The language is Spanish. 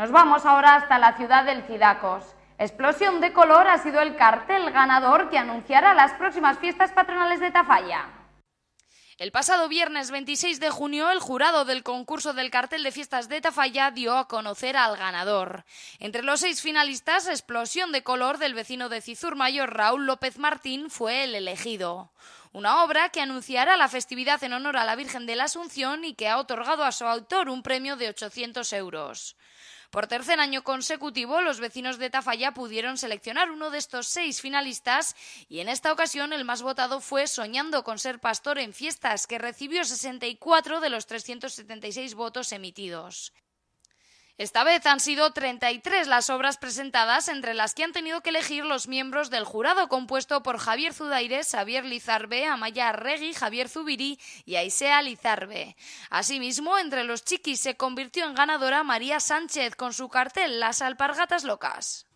Nos vamos ahora hasta la ciudad del Cidacos. Explosión de color ha sido el cartel ganador que anunciará las próximas fiestas patronales de Tafalla. El pasado viernes 26 de junio, el jurado del concurso del cartel de fiestas de Tafalla dio a conocer al ganador. Entre los seis finalistas, Explosión de color del vecino de Cizur Mayor Raúl López Martín fue el elegido. Una obra que anunciará la festividad en honor a la Virgen de la Asunción y que ha otorgado a su autor un premio de 800 euros. Por tercer año consecutivo, los vecinos de Tafalla pudieron seleccionar uno de estos seis finalistas y en esta ocasión el más votado fue Soñando con ser pastor en fiestas, que recibió 64 de los 376 votos emitidos. Esta vez han sido 33 las obras presentadas, entre las que han tenido que elegir los miembros del jurado compuesto por Javier Zudaire, Xavier Lizarbe, Amaya Regui, Javier Zubiri y Aisea Lizarbe. Asimismo, entre los chiquis se convirtió en ganadora María Sánchez con su cartel Las Alpargatas Locas.